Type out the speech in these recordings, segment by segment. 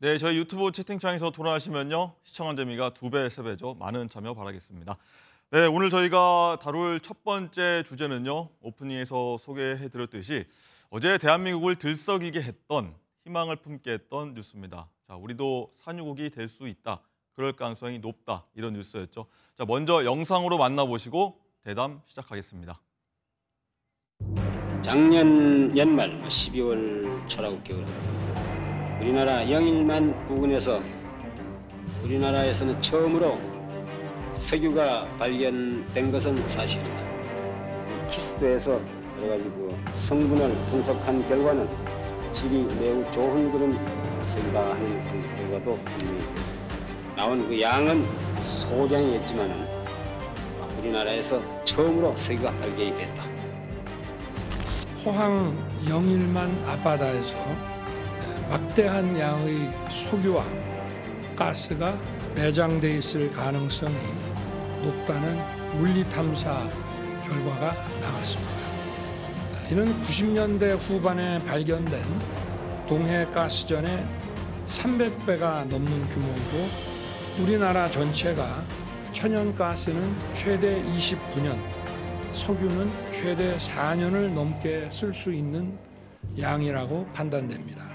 네, 저희 유튜브 채팅창에서 토론하시면요. 시청한 재미가 두 배, 세 배죠. 많은 참여 바라겠습니다. 네, 오늘 저희가 다룰 첫 번째 주제는요. 오프닝에서 소개해드렸듯이 어제 대한민국을 들썩이게 했던 희망을 품게 했던 뉴스입니다. 자, 우리도 산유국이 될 수 있다. 그럴 가능성이 높다. 이런 뉴스였죠. 자, 먼저 영상으로 만나보시고 대담 시작하겠습니다. 작년 연말 12월 초라고 기억을 우리나라 영일만 부근에서 우리나라에서는 처음으로 석유가 발견된 것은 사실입니다. 키스트에서 여러 가지 그 성분을 분석한 결과는 질이 매우 좋은 그런 석유다 하는 결과도 분명히 됐습니다. 나온 그 양은 소량이었지만 우리나라에서 처음으로 석유가 발견이 됐다. 포항 영일만 앞바다에서 막대한 양의 석유와 가스가 매장돼 있을 가능성이 높다는 물리탐사 결과가 나왔습니다. 이는 90년대 후반에 발견된 동해 가스전의 300배가 넘는 규모이고 우리나라 전체가 천연가스는 최대 29년, 석유는 최대 4년을 넘게 쓸 수 있는 양이라고 판단됩니다.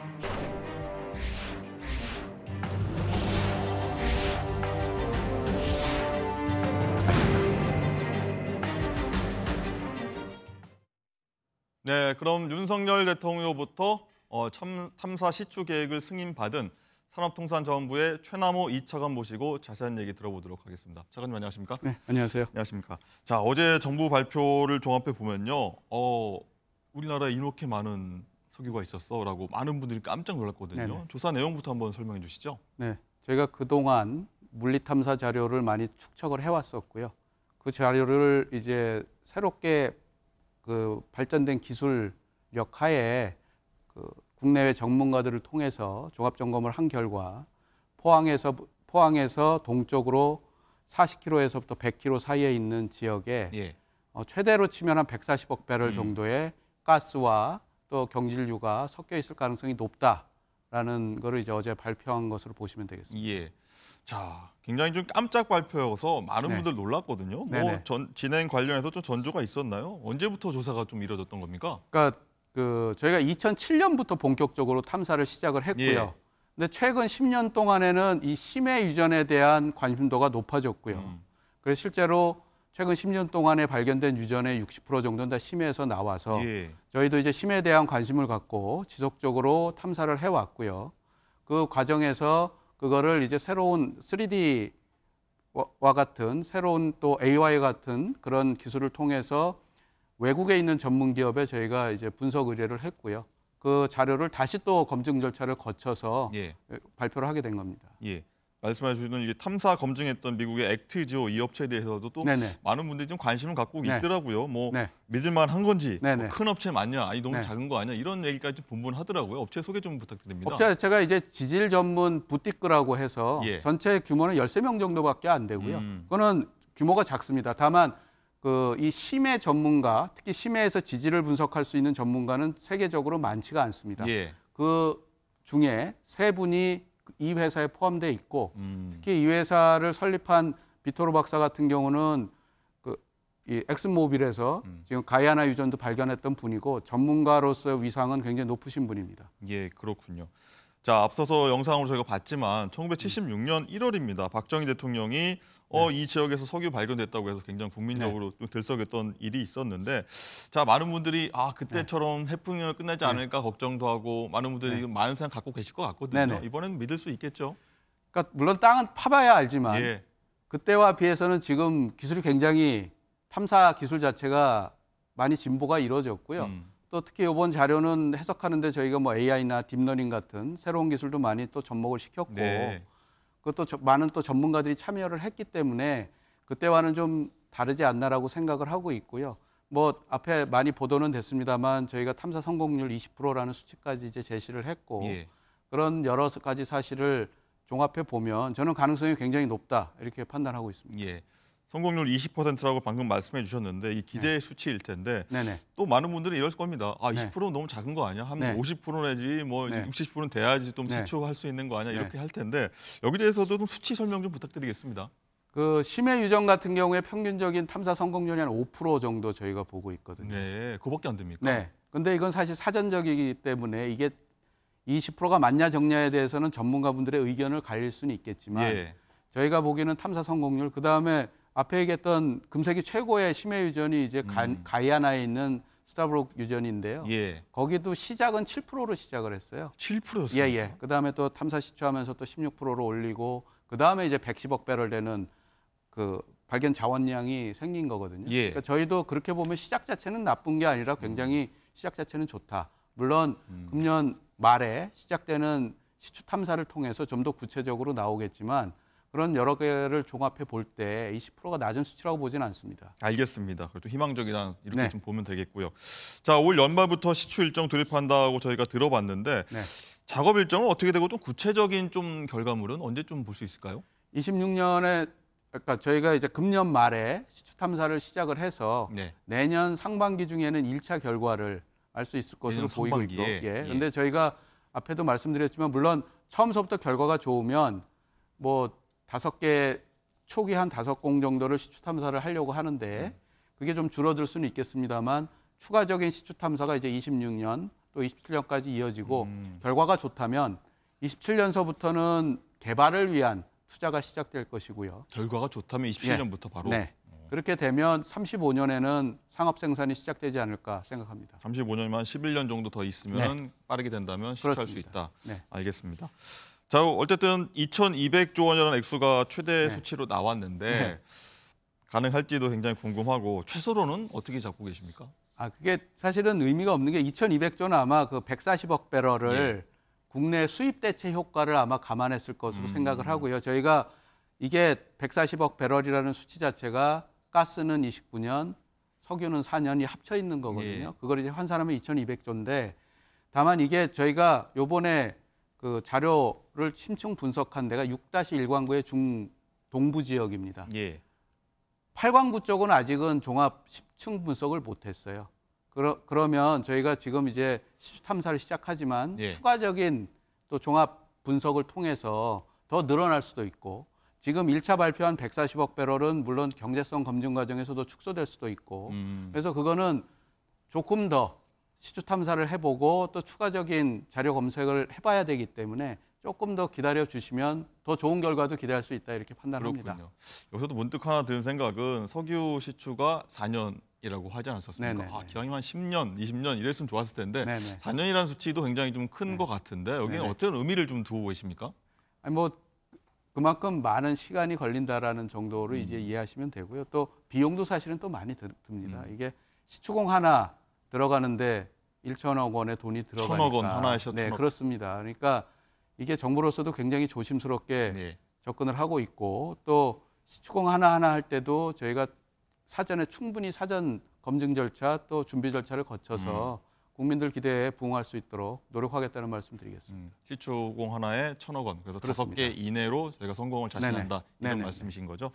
네, 그럼 윤석열 대통령부터 어, 참, 탐사 시추 계획을 승인받은 산업통상자원부의 최남호 이차관 모시고 자세한 얘기 들어보도록 하겠습니다. 차관님 안녕하십니까? 네, 안녕하세요. 안녕하십니까? 자, 어제 정부 발표를 종합해 보면요. 어, 우리나라에 이렇게 많은 석유가 있었어라고 많은 분들이 깜짝 놀랐거든요. 네네. 조사 내용부터 한번 설명해 주시죠. 네. 제가 그동안 물리 탐사 자료를 많이 축적을 해 왔었고요. 그 자료를 이제 새롭게 그 발전된 기술력 하에 그 국내외 전문가들을 통해서 종합 점검을 한 결과 포항에서 포항에서 동쪽으로 40km에서부터 100km 사이에 있는 지역에 예. 어, 최대로 치면 한 140억 배럴 음. 정도의 가스와 또 경질유가 섞여 있을 가능성이 높다. 라는 거를 이제 어제 발표한 것으로 보시면 되겠습니다. 예. 자, 굉장히 좀 깜짝 발표여서 많은 네. 분들 놀랐거든요. 뭐 전, 진행 관련해서 좀 전조가 있었나요? 언제부터 조사가 좀 이루어졌던 겁니까? 그러니까 그 저희가 2007년부터 본격적으로 탐사를 시작을 했고요. 예. 근데 최근 10년 동안에는 이 심해 유전에 대한 관심도가 높아졌고요. 음. 그래서 실제로 최근 10년 동안에 발견된 유전의 60% 정도는 다 심해에서 나와서 예. 저희도 이제 심에 대한 관심을 갖고 지속적으로 탐사를 해왔고요. 그 과정에서 그거를 이제 새로운 3D와 같은 새로운 또 AI 같은 그런 기술을 통해서 외국에 있는 전문 기업에 저희가 이제 분석 의뢰를 했고요. 그 자료를 다시 또 검증 절차를 거쳐서 예. 발표를 하게 된 겁니다. 예. 말씀해 주신 이 탐사 검증했던 미국의 액트지오 이 업체에 대해서도 또 네네. 많은 분들이 좀 관심을 갖고 네. 있더라고요. 뭐 네. 믿을만 한 건지 뭐큰 업체 맞냐, 아니 너무 네. 작은 거아니냐 이런 얘기까지 좀 분분하더라고요. 업체 소개 좀 부탁드립니다. 업체 제가 이제 지질 전문 부티크라고 해서 예. 전체 규모는 1 3명 정도밖에 안 되고요. 음. 그거는 규모가 작습니다. 다만 그이 심해 전문가, 특히 심해에서 지질을 분석할 수 있는 전문가는 세계적으로 많지가 않습니다. 예. 그 중에 세 분이 이 회사에 포함돼 있고 음. 특히 이 회사를 설립한 비토르 박사 같은 경우는 그이 엑스모빌에서 음. 지금 가이아나 유전도 발견했던 분이고 전문가로서 의 위상은 굉장히 높으신 분입니다. 예, 그렇군요. 자 앞서서 영상으로 저희가 봤지만 1976년 1월입니다. 음. 박정희 대통령이 어, 네. 이 지역에서 석유 발견됐다고 해서 굉장히 국민적으로 네. 들썩였던 일이 있었는데 자 많은 분들이 아 그때처럼 네. 해풍이 끝나지 네. 않을까 걱정도 하고 많은 분들이 네. 많은 생각 갖고 계실 것 같거든요. 이번에는 믿을 수 있겠죠. 그러니까 물론 땅은 파봐야 알지만 예. 그때와 비해서는 지금 기술이 굉장히 탐사 기술 자체가 많이 진보가 이루어졌고요. 음. 또 특히 이번 자료는 해석하는데 저희가 뭐 AI나 딥러닝 같은 새로운 기술도 많이 또 접목을 시켰고 네. 그것도 저, 많은 또 전문가들이 참여를 했기 때문에 그때와는 좀 다르지 않나라고 생각을 하고 있고요. 뭐 앞에 많이 보도는 됐습니다만 저희가 탐사 성공률 20%라는 수치까지 이제 제시를 했고 예. 그런 여러 가지 사실을 종합해 보면 저는 가능성이 굉장히 높다 이렇게 판단하고 있습니다. 예. 성공률 20%라고 방금 말씀해 주셨는데 이 기대 네. 수치일 텐데 네네. 또 많은 분들이 이럴 겁니다. 아 20%는 너무 작은 거 아니야? 한 네. 50% 내지 뭐 네. 60, 70%는 돼야지 좀 네. 지출할 수 있는 거 아니야? 이렇게 네. 할 텐데 여기 대해서도 좀 수치 설명 좀 부탁드리겠습니다. 그 심해 유전 같은 경우에 평균적인 탐사 성공률이 한 5% 정도 저희가 보고 있거든요. 네, 그거밖에 안 됩니까? 네. 근데 이건 사실 사전적이기 때문에 이게 20%가 맞냐 적냐에 대해서는 전문가분들의 의견을 갈릴 수는 있겠지만 예. 저희가 보기에는 탐사 성공률 그다음에 앞에 얘기했던 금세기 최고의 심해 유전이 이제 음. 가, 이아나에 있는 스타브록 유전인데요. 예. 거기도 시작은 7%로 시작을 했어요. 7요 예, 예. 그다음에 또 탐사 시추하면서 또 16%로 올리고 그다음에 이제 110억 배럴 되는 그 발견 자원량이 생긴 거거든요. 예. 그러니까 저희도 그렇게 보면 시작 자체는 나쁜 게 아니라 굉장히 음. 시작 자체는 좋다. 물론 음. 금년 말에 시작되는 시추 탐사를 통해서 좀 더 구체적으로 나오겠지만 그런 여러 개를 종합해 볼 때 20%가 낮은 수치라고 보지는 않습니다. 알겠습니다. 그래도 희망적이다 이렇게 네. 좀 보면 되겠고요. 자, 올 연말부터 시추 일정 돌입한다고 저희가 들어봤는데 네. 작업 일정은 어떻게 되고 좀 구체적인 좀 결과물은 언제쯤 볼 수 있을까요? 26년에 그러니까 저희가 이제 금년 말에 시추 탐사를 시작을 해서 네. 내년 상반기 중에는 1차 결과를 알 수 있을 것으로 보이고 상반기에. 있 예. 예. 저희가 앞에도 말씀드렸지만 물론 처음서부터 결과가 좋으면 뭐 다섯 개 초기 한 다섯 공 정도를 시추 탐사를 하려고 하는데 네. 그게 좀 줄어들 수는 있겠습니다만 추가적인 시추 탐사가 이제 26년 또 27년까지 이어지고 음. 결과가 좋다면 27년서부터는 개발을 위한 투자가 시작될 것이고요. 결과가 좋다면 27년부터 예. 네. 바로 네. 어. 그렇게 되면 35년에는 상업 생산이 시작되지 않을까 생각합니다. 35년이면 11년 정도 더 있으면 네. 빠르게 된다면 시추할 수 있다. 네. 알겠습니다. 자 어쨌든 2,200조 원이라는 액수가 최대 네. 수치로 나왔는데 네. 가능할지도 굉장히 궁금하고 최소로는 어떻게 잡고 계십니까? 아 그게 사실은 의미가 없는 게 2,200조는 아마 그 140억 배럴을 예. 국내 수입 대체 효과를 아마 감안했을 것으로 음. 생각을 하고요. 저희가 이게 140억 배럴이라는 수치 자체가 가스는 29년, 석유는 4년이 합쳐 있는 거거든요. 예. 그걸 이제 환산하면 2,200조인데 다만 이게 저희가 요번에 그 자료를 심층 분석한 데가 6-1광구의 중 동부 지역입니다. 예. 8광구 쪽은 아직은 종합 1층 분석을 못 했어요. 그러, 그러면 저희가 지금 이제 시추 탐사를 시작하지만 예. 추가적인 또 종합 분석을 통해서 더 늘어날 수도 있고 지금 1차 발표한 140억 배럴은 물론 경제성 검증 과정에서도 축소될 수도 있고 음. 그래서 그거는 조금 더 시추 탐사를 해보고 또 추가적인 자료 검색을 해봐야 되기 때문에 조금 더 기다려 주시면 더 좋은 결과도 기대할 수 있다 이렇게 판단합니다. 그렇군요. 여기서도 문득 하나 드는 생각은 석유 시추가 4년이라고 하지 않았었습니까? 네네 네, 아, 네. 기왕이면 10년, 20년 이랬으면 좋았을 텐데 네네. 4년이라는 수치도 굉장히 좀큰것 같은데 여기는 어떤 의미를 좀 두고 계십니까? 아니 뭐 그만큼 많은 시간이 걸린다라는 정도로 음. 이제 이해하시면 되고요. 또 비용도 사실은 또 많이 듭니다. 음. 이게 시추공 하나 들어가는데 1천억 원의 돈이 들어가니까. 천억 원 하나에서 천억. 네, 그렇습니다. 그러니까 이게 정부로서도 굉장히 조심스럽게 네. 접근을 하고 있고 또 시추공 하나하나 할 때도 저희가 사전에 충분히 사전 검증 절차 또 준비 절차를 거쳐서 음. 국민들 기대에 부응할 수 있도록 노력하겠다는 말씀 드리겠습니다. 음, 시추공 하나에 천억 원, 그래서 다섯 개 이내로 저희가 성공을 자신한다 네네. 이런 네네. 말씀이신 거죠.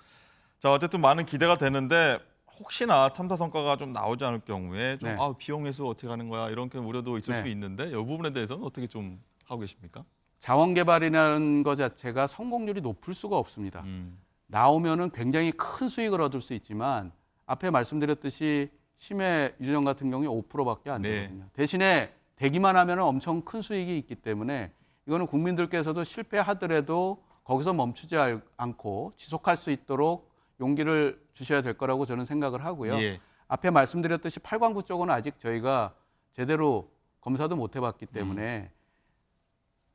자 어쨌든 많은 기대가 되는데 혹시나 탐사 성과가 좀 나오지 않을 경우에 좀 네. 아, 비용 회수 어떻게 가는 거야 이런 우려도 있을 네. 수 있는데 이 부분에 대해서는 어떻게 좀 하고 계십니까? 자원 개발이라는 것 자체가 성공률이 높을 수가 없습니다. 음. 나오면은 굉장히 큰 수익을 얻을 수 있지만 앞에 말씀드렸듯이 심해 유전 같은 경우에 5%밖에 안 네. 되거든요. 네. 대신에 되기만 하면 엄청 큰 수익이 있기 때문에 이거는 국민들께서도 실패하더라도 거기서 멈추지 않고 지속할 수 있도록 용기를 주셔야 될 거라고 저는 생각을 하고요. 예. 앞에 말씀드렸듯이 팔광구 쪽은 아직 저희가 제대로 검사도 못 해봤기 때문에 음.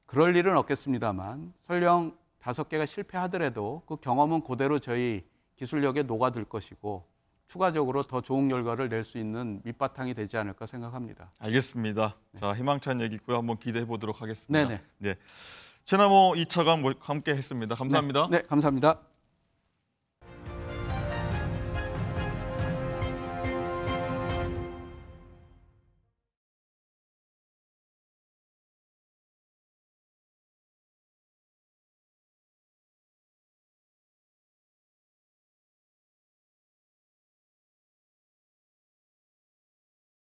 그럴 일은 없겠습니다만 설령 다섯 개가 실패하더라도 그 경험은 그대로 저희 기술력에 녹아들 것이고 추가적으로 더 좋은 결과를 낼 수 있는 밑바탕이 되지 않을까 생각합니다. 알겠습니다. 네. 자 희망찬 얘기고요. 한번 기대해 보도록 하겠습니다. 네네. 네. 최나모 이차감 뭐 함께 했습니다. 감사합니다. 네, 네 감사합니다.